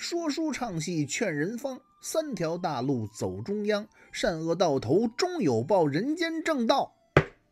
说书唱戏劝人方，三条大路走中央，善恶到头终有报，人间正道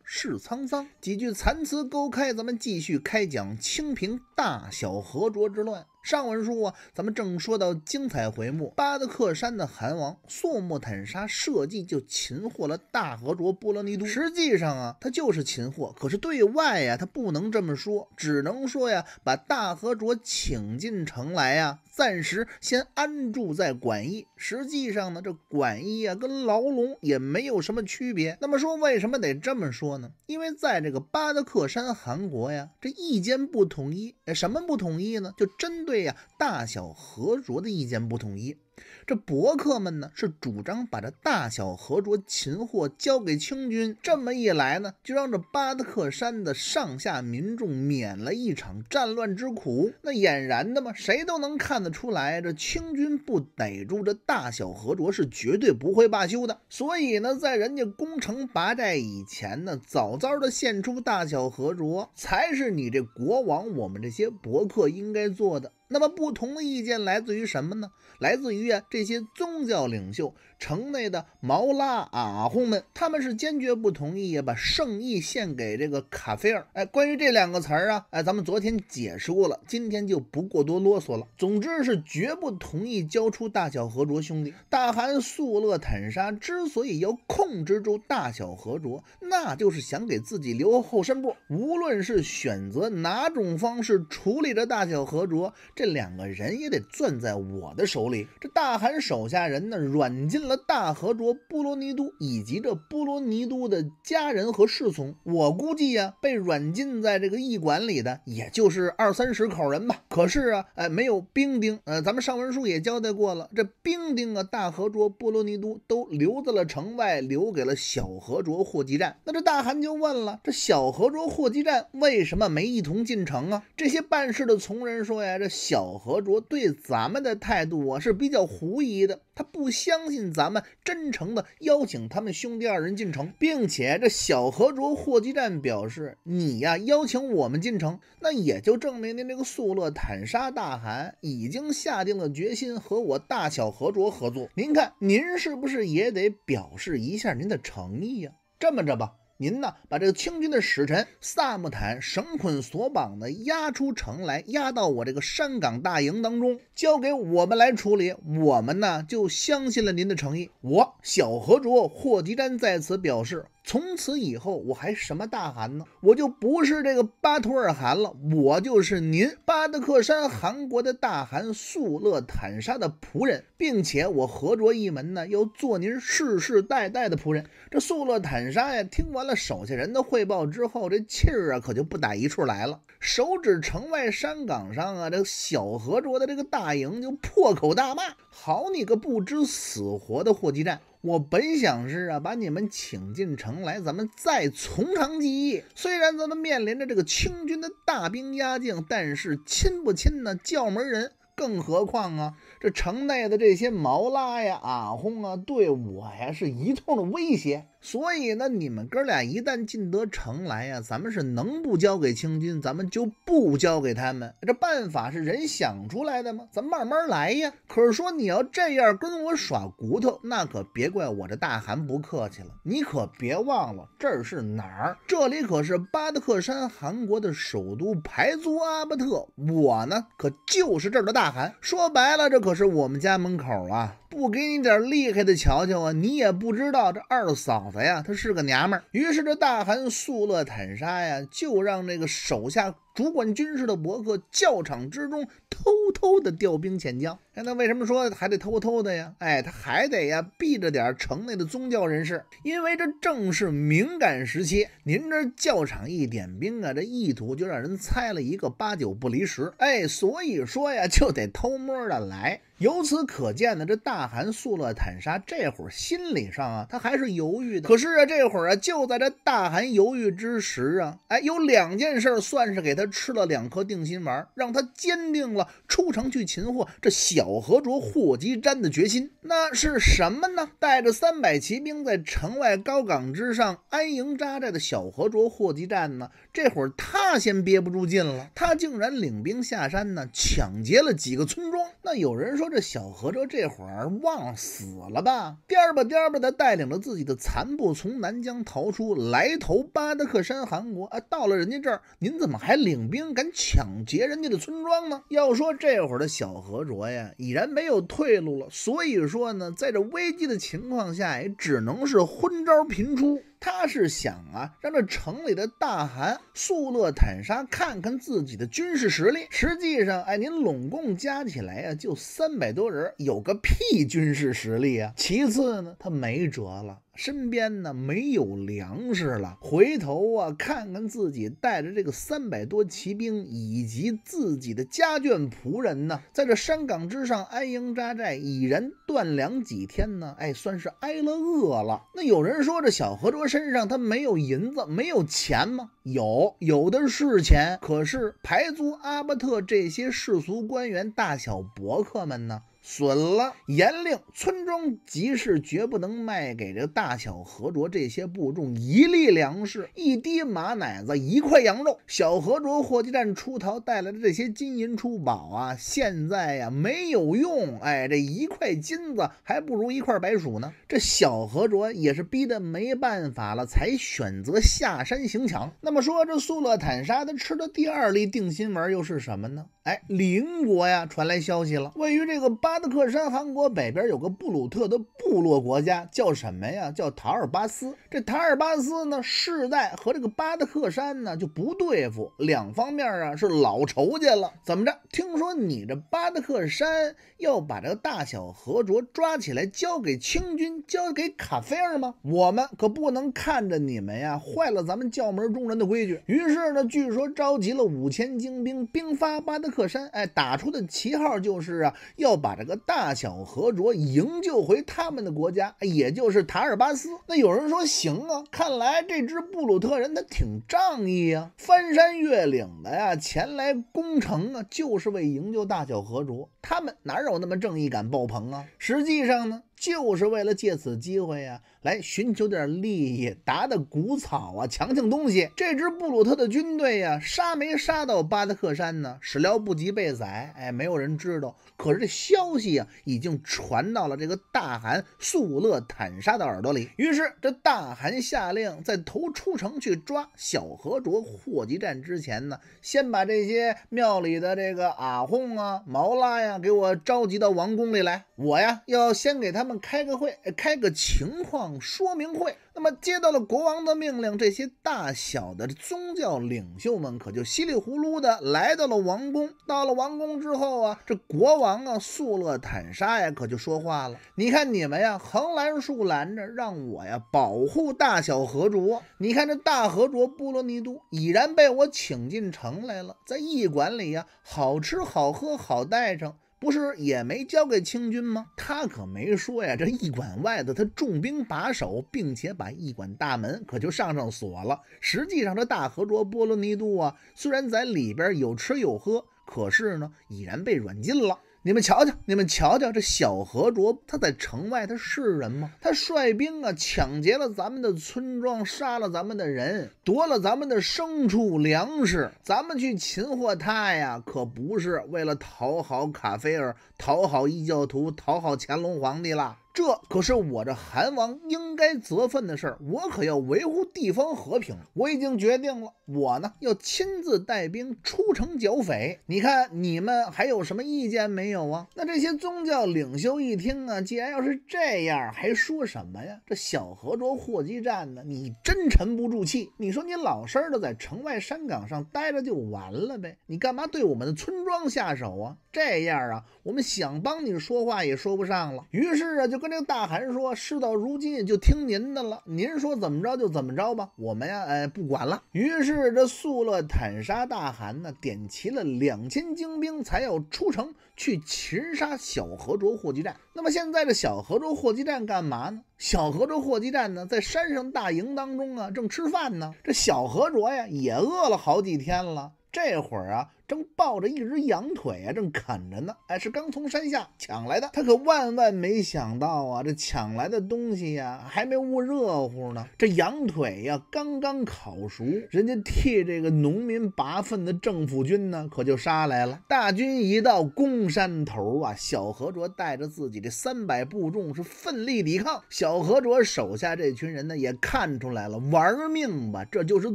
是沧桑。几句残词勾开，咱们继续开讲清平大小河浊之乱。上文书啊，咱们正说到精彩回目，巴德克山的韩王素木坦沙设计就擒获了大和卓波罗尼都。实际上啊，他就是擒获，可是对外呀，他不能这么说，只能说呀，把大和卓请进城来呀，暂时先安住在馆驿。实际上呢，这馆驿啊，跟牢笼也没有什么区别。那么说，为什么得这么说呢？因为在这个巴德克山韩国呀，这意见不统一，什么不统一呢？就针对。这样，大小合着的意见不统一。这伯克们呢是主张把这大小和卓擒获交给清军，这么一来呢，就让这巴德克山的上下民众免了一场战乱之苦。那俨然的嘛，谁都能看得出来，这清军不逮住这大小和卓是绝对不会罢休的。所以呢，在人家攻城拔寨以前呢，早早的献出大小和卓，才是你这国王我们这些伯克应该做的。那么不同的意见来自于什么呢？来自于。这些宗教领袖。城内的毛拉阿訇们，他们是坚决不同意把圣意献给这个卡菲尔。哎，关于这两个词儿啊，哎，咱们昨天解释过了，今天就不过多啰嗦了。总之是绝不同意交出大小和卓兄弟。大汗素勒坦沙之所以要控制住大小和卓，那就是想给自己留后身步。无论是选择哪种方式处理这大小和卓，这两个人也得攥在我的手里。这大汗手下人呢，软禁。了大和卓波罗尼都以及这波罗尼都的家人和侍从，我估计呀，被软禁在这个驿馆里的，也就是二三十口人吧。可是啊，哎，没有兵丁。呃，咱们上文书也交代过了，这兵丁啊，大和卓波罗尼都都留在了城外，留给了小和卓霍集站。那这大汗就问了：这小和卓霍集站为什么没一同进城啊？这些办事的从人说呀，这小和卓对咱们的态度啊是比较狐疑的，他不相信。咱们真诚的邀请他们兄弟二人进城，并且这小和卓霍集站表示，你呀邀请我们进城，那也就证明您这个素勒坦沙大汗已经下定了决心和我大小和卓合作。您看，您是不是也得表示一下您的诚意呀？这么着吧。您呢，把这个清军的使臣萨木坦绳捆索绑的押出城来，押到我这个山岗大营当中，交给我们来处理。我们呢，就相信了您的诚意。我小何卓、霍吉占在此表示。从此以后，我还什么大汗呢？我就不是这个巴图尔汗了，我就是您巴德克山汗国的大汗速乐坦沙的仆人，并且我合卓一门呢，要做您世世代代的仆人。这速乐坦沙呀，听完了手下人的汇报之后，这气儿啊可就不打一处来了，手指城外山岗上啊，这小合卓的这个大营，就破口大骂。好你个不知死活的霍继站！我本想是啊，把你们请进城来，咱们再从长计议。虽然咱们面临着这个清军的大兵压境，但是亲不亲呢？叫门人，更何况啊，这城内的这些毛拉呀、阿轰啊，对我呀是一通的威胁。所以呢，你们哥俩一旦进得城来呀，咱们是能不交给清军，咱们就不交给他们。这办法是人想出来的吗？咱慢慢来呀。可是说你要这样跟我耍骨头，那可别怪我这大汗不客气了。你可别忘了，这儿是哪儿？这里可是巴德克山韩国的首都排租阿巴特，我呢，可就是这儿的大汗。说白了，这可是我们家门口啊。不给你点厉害的瞧瞧啊，你也不知道这二嫂子呀，她是个娘们儿。于是这大汗速乐坦沙呀，就让那个手下。主管军事的伯克，教场之中偷偷的调兵遣将。哎，那为什么说还得偷偷的呀？哎，他还得呀避着点儿城内的宗教人士，因为这正是敏感时期。您这教场一点兵啊，这意图就让人猜了一个八九不离十。哎，所以说呀，就得偷摸的来。由此可见呢，这大汗素勒坦沙这会儿心理上啊，他还是犹豫的。可是啊，这会儿啊，就在这大汗犹豫之时啊，哎，有两件事算是给他。吃了两颗定心丸，让他坚定了出城去擒获这小何卓霍基占的决心。那是什么呢？带着三百骑兵在城外高岗之上安营扎寨的小何卓霍基占呢？这会儿他先憋不住劲了，他竟然领兵下山呢，抢劫了几个村庄。那有人说，这小何卓这会儿忘死了吧？颠吧颠吧的，带领着自己的残部从南疆逃出来，投巴达克山汗国。哎，到了人家这儿，您怎么还领兵敢抢劫人家的村庄呢？要说这会儿的小何卓呀，已然没有退路了，所以说呢，在这危机的情况下，也只能是昏招频出。他是想啊，让这城里的大汗素勒坦沙看看自己的军事实力。实际上，哎，您拢共加起来啊，就三百多人，有个屁军事实力啊！其次呢，他没辙了。身边呢没有粮食了，回头啊看看自己带着这个三百多骑兵以及自己的家眷仆人呢，在这山岗之上安营扎寨，已然断粮几天呢？哎，算是挨了饿了。那有人说这小何卓身上他没有银子，没有钱吗？有，有的是钱。可是排族阿巴特这些世俗官员、大小伯克们呢？损了！严令村庄集市绝不能卖给这大小和卓这些部众一粒粮食、一滴马奶子、一块羊肉。小和卓霍集站出逃带来的这些金银珠宝啊，现在呀没有用，哎，这一块金子还不如一块白薯呢。这小和卓也是逼得没办法了，才选择下山行抢。那么说，这素勒坦沙他吃的第二粒定心丸又是什么呢？哎，邻国呀，传来消息了。位于这个巴德克山韩国北边有个布鲁特的部落国家，叫什么呀？叫塔尔巴斯。这塔尔巴斯呢，世代和这个巴德克山呢就不对付，两方面啊是老仇家了。怎么着？听说你这巴德克山要把这个大小和卓抓起来，交给清军，交给卡菲尔吗？我们可不能看着你们呀，坏了咱们教门中人的规矩。于是呢，据说召集了五千精兵，兵发巴德。克山哎，打出的旗号就是啊，要把这个大小和卓营救回他们的国家，也就是塔尔巴斯。那有人说行啊，看来这支布鲁特人他挺仗义啊，翻山越岭的呀，前来攻城啊，就是为营救大小和卓。他们哪有那么正义感爆棚啊？实际上呢？就是为了借此机会呀，来寻求点利益，打打谷草啊，抢抢东西。这支布鲁特的军队呀，杀没杀到巴达克山呢？始料不及被宰，哎，没有人知道。可是消息啊，已经传到了这个大汗速乐坦沙的耳朵里。于是这大汗下令，在头出城去抓小和卓霍吉战之前呢，先把这些庙里的这个阿訇啊、毛拉呀，给我召集到王宫里来。我呀，要先给他们。们开个会，开个情况说明会。那么接到了国王的命令，这些大小的宗教领袖们可就稀里糊涂的来到了王宫。到了王宫之后啊，这国王啊，素勒坦沙呀，可就说话了：“你看你们呀，横拦竖拦着，让我呀保护大小和卓。你看这大和卓布罗尼都已然被我请进城来了，在驿馆里呀，好吃好喝好待着。”不是也没交给清军吗？他可没说呀。这驿馆外头他重兵把守，并且把驿馆大门可就上上锁了。实际上，这大和卓波罗尼度啊，虽然在里边有吃有喝，可是呢，已然被软禁了。你们瞧瞧，你们瞧瞧，这小何卓，他在城外，他是人吗？他率兵啊，抢劫了咱们的村庄，杀了咱们的人，夺了咱们的牲畜、粮食。咱们去擒获他呀，可不是为了讨好卡菲尔，讨好异教徒，讨好乾隆皇帝啦。这可是我这韩王应该责分的事儿，我可要维护地方和平。我已经决定了，我呢要亲自带兵出城剿匪。你看你们还有什么意见没有啊？那这些宗教领袖一听啊，既然要是这样，还说什么呀？这小河卓货基站呢？你真沉不住气。你说你老实的在城外山岗上待着就完了呗？你干嘛对我们的村庄下手啊？这样啊，我们想帮你说话也说不上了。于是啊，就跟这个大汗说：“事到如今，就听您的了。您说怎么着就怎么着吧，我们呀，哎，不管了。”于是这速勒坦沙大汗呢，点齐了两千精兵，才要出城去擒杀小河卓霍吉寨。那么现在这小河卓霍吉寨干嘛呢？小河卓霍吉寨呢，在山上大营当中啊，正吃饭呢。这小河卓呀，也饿了好几天了，这会儿啊。正抱着一只羊腿啊，正啃着呢。哎，是刚从山下抢来的。他可万万没想到啊，这抢来的东西呀，还没捂热乎呢。这羊腿呀，刚刚烤熟，人家替这个农民拔粪的政府军呢，可就杀来了。大军一到攻山头啊，小何卓带着自己这三百步众是奋力抵抗。小何卓手下这群人呢，也看出来了，玩命吧，这就是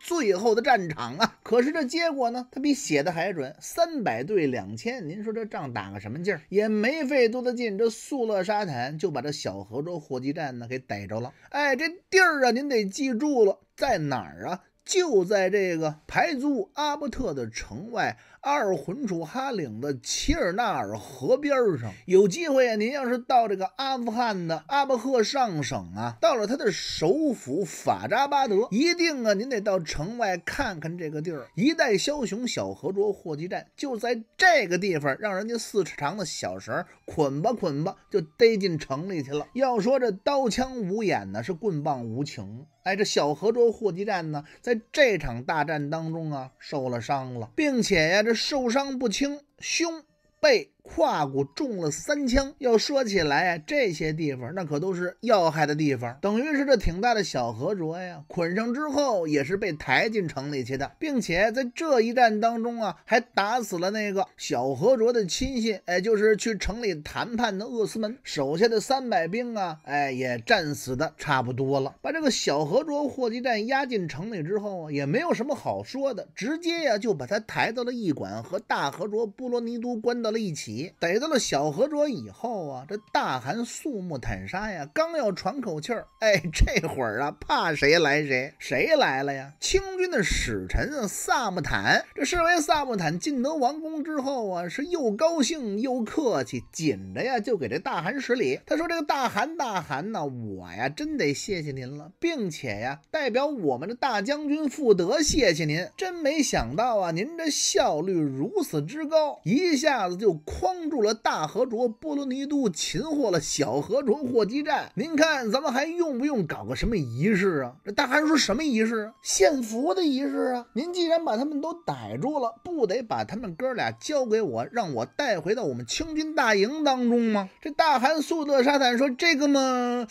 最后的战场啊。可是这结果呢，他比写的还。准三百对两千，您说这仗打个什么劲儿？也没费多大劲，这速乐沙坦就把这小河州火器站呢给逮着了。哎，这地儿啊，您得记住了，在哪儿啊？就在这个排租阿伯特的城外。阿尔浑楚哈岭的齐尔纳尔河边上，有机会啊，您要是到这个阿富汗的阿巴赫上省啊，到了他的首府法扎巴德，一定啊，您得到城外看看这个地儿。一代枭雄小河卓霍吉战就在这个地方，让人家四尺长的小绳捆吧捆吧，就逮进城里去了。要说这刀枪无眼呢，是棍棒无情。哎，这小河卓霍吉战呢，在这场大战当中啊，受了伤了，并且呀，这。受伤不轻，胸背。胯骨中了三枪。要说起来啊，这些地方那可都是要害的地方，等于是这挺大的小何卓呀，捆上之后也是被抬进城里去的，并且在这一战当中啊，还打死了那个小何卓的亲信，哎，就是去城里谈判的厄斯门手下的三百兵啊，哎，也战死的差不多了。把这个小何卓霍集战押进城里之后啊，也没有什么好说的，直接呀就把他抬到了驿馆，和大何卓波罗尼都关到了一起。逮到了小河卓以后啊，这大汗肃穆坦沙呀，刚要喘口气儿，哎，这会儿啊，怕谁来谁，谁来了呀？清军的使臣啊，萨木坦。这侍卫萨木坦进得王宫之后啊，是又高兴又客气，紧着呀就给这大汗施礼。他说：“这个大汗大汗呐，我呀真得谢谢您了，并且呀，代表我们的大将军富德谢谢您。真没想到啊，您这效率如此之高，一下子就。”帮助了大河卓波罗尼都，擒获了小河卓霍基站。您看咱们还用不用搞个什么仪式啊？这大汗说什么仪式？献俘的仪式啊！您既然把他们都逮住了，不得把他们哥俩交给我，让我带回到我们清军大营当中吗？这大汗苏德沙坦说：“这个嘛……”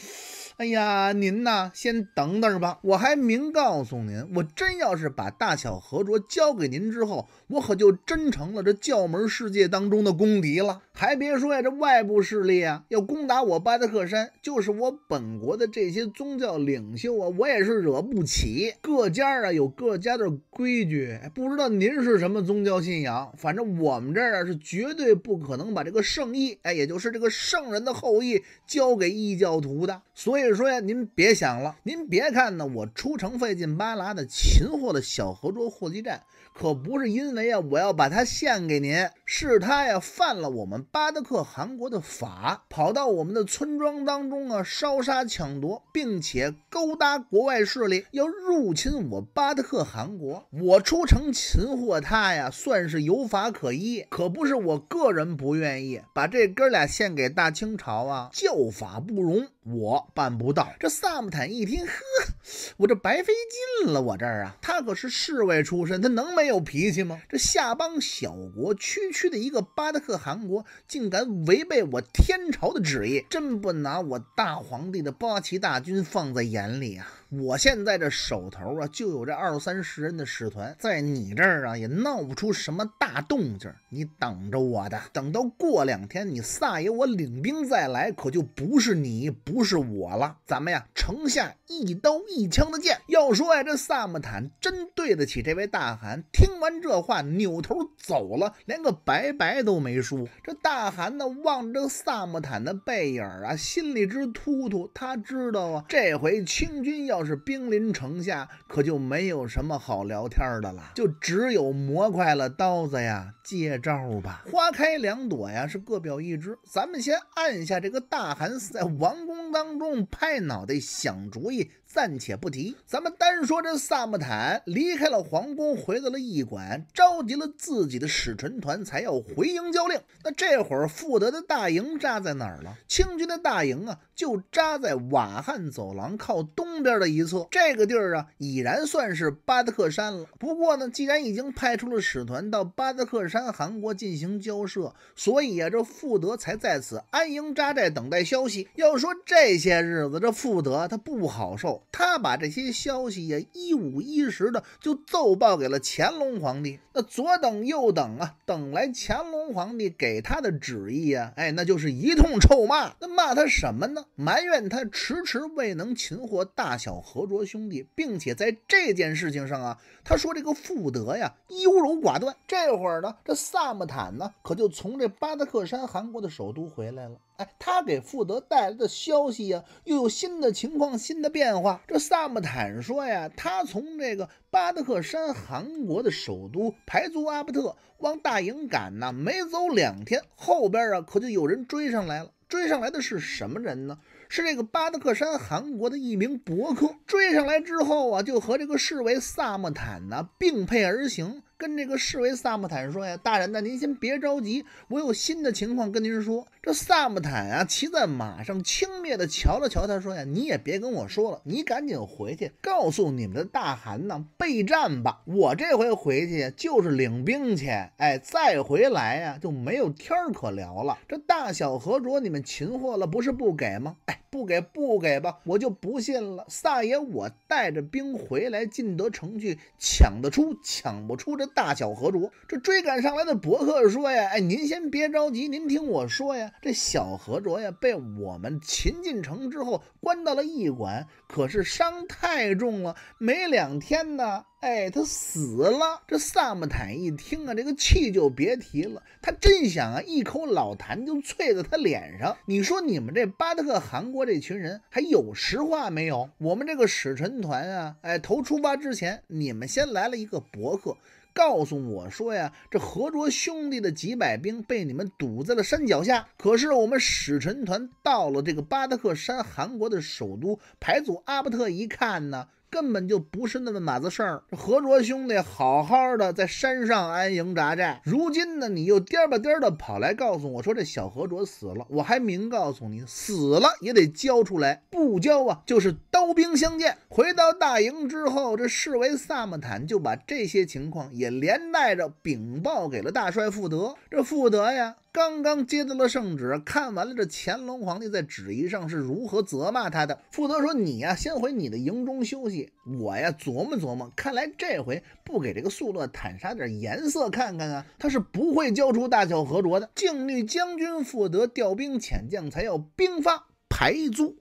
哎呀，您呐，先等等吧。我还明告诉您，我真要是把大小和卓交给您之后，我可就真成了这教门世界当中的公敌了。还别说呀，这外部势力啊，要攻打我巴达克山，就是我本国的这些宗教领袖啊，我也是惹不起。各家啊有各家的规矩，不知道您是什么宗教信仰，反正我们这儿啊是绝对不可能把这个圣意，哎，也就是这个圣人的后裔交给异教徒的。所以说呀，您别想了，您别看呢，我出城费劲巴拉的擒获了小河桌货机站，可不是因为啊我要把它献给您，是他呀犯了我们。巴德克汗国的法跑到我们的村庄当中啊，烧杀抢夺，并且勾搭国外势力，要入侵我巴德克汗国。我出城擒获他呀，算是有法可依，可不是我个人不愿意把这哥俩献给大清朝啊，教法不容，我办不到。这萨木坦一听，呵。我这白费劲了，我这儿啊，他可是侍卫出身，他能没有脾气吗？这夏邦小国，区区的一个巴达克汗国，竟敢违背我天朝的旨意，真不拿我大皇帝的八旗大军放在眼里啊！我现在这手头啊，就有这二三十人的使团，在你这儿啊，也闹不出什么大动静。你等着我的，等到过两天，你萨爷我领兵再来，可就不是你，不是我了。咱们呀，城下一刀一枪的见。要说呀，这萨木坦真对得起这位大汗。听完这话，扭头走了，连个拜拜都没说。这大汗呢，望着萨木坦的背影啊，心里直突突。他知道啊，这回清军要。是兵临城下，可就没有什么好聊天的了，就只有磨快了刀子呀，接招吧！花开两朵呀，是各表一枝。咱们先按下这个大汗在王宫当中拍脑袋想主意。暂且不提，咱们单说这萨木坦离开了皇宫，回到了驿馆，召集了自己的使臣团，才要回营交令。那这会儿富德的大营扎在哪儿了？清军的大营啊，就扎在瓦汉走廊靠东边的一侧。这个地儿啊，已然算是巴达克山了。不过呢，既然已经派出了使团到巴达克山韩国进行交涉，所以啊，这富德才在此安营扎寨，等待消息。要说这些日子，这富德他不好受。他把这些消息也一五一十的就奏报给了乾隆皇帝，那左等右等啊，等来乾隆。皇帝给他的旨意啊，哎，那就是一通臭骂。那骂他什么呢？埋怨他迟迟未能擒获大小和卓兄弟，并且在这件事情上啊，他说这个富德呀优柔寡断。这会儿呢，这萨木坦呢，可就从这巴达克山韩国的首都回来了。哎，他给富德带来的消息呀，又有新的情况、新的变化。这萨木坦说呀，他从这个。巴德克山，韩国的首都，排族阿布特往大营赶呢。没走两天，后边啊，可就有人追上来了。追上来的是什么人呢？是这个巴德克山汗国的一名博客。追上来之后啊，就和这个侍卫萨木坦呢并辔而行，跟这个侍卫萨木坦说呀：“大人呐，您先别着急，我有新的情况跟您说。”这萨木坦啊，骑在马上轻蔑地瞧了瞧他，说呀：“你也别跟我说了，你赶紧回去告诉你们的大汗呐，备战吧！我这回回去就是领兵去，哎，再回来呀就没有天儿可聊了。这大小和卓你们擒获了，不是不给吗？哎。”不给不给吧，我就不信了。撒爷，我带着兵回来，进得城去抢得出，抢不出这大小何卓。这追赶上来的伯克说呀：“哎，您先别着急，您听我说呀，这小何卓呀，被我们擒进城之后，关到了驿馆，可是伤太重了，没两天呢。”哎，他死了！这萨姆坦一听啊，这个气就别提了。他真想啊，一口老痰就啐在他脸上。你说你们这巴特克汗国这群人还有实话没有？我们这个使臣团啊，哎，头出发之前，你们先来了一个博客，告诉我说呀，这何卓兄弟的几百兵被你们堵在了山脚下。可是我们使臣团到了这个巴特克山汗国的首都排祖阿巴特一看呢。根本就不是那么码子事儿。这何卓兄弟好好的在山上安营扎寨，如今呢，你又颠吧颠的跑来告诉我，说这小何卓死了。我还明告诉你，死了也得交出来，不交啊，就是刀兵相见。回到大营之后，这侍卫萨木坦就把这些情况也连带着禀报给了大帅富德。这富德呀。刚刚接到了圣旨，看完了这乾隆皇帝在旨意上是如何责骂他的。负德说：“你呀，先回你的营中休息。我呀，琢磨琢磨。看来这回不给这个素勒坦杀点颜色看看啊，他是不会交出大小和卓的。”靖逆将军负德调兵遣将，才要兵发排租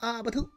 阿巴特。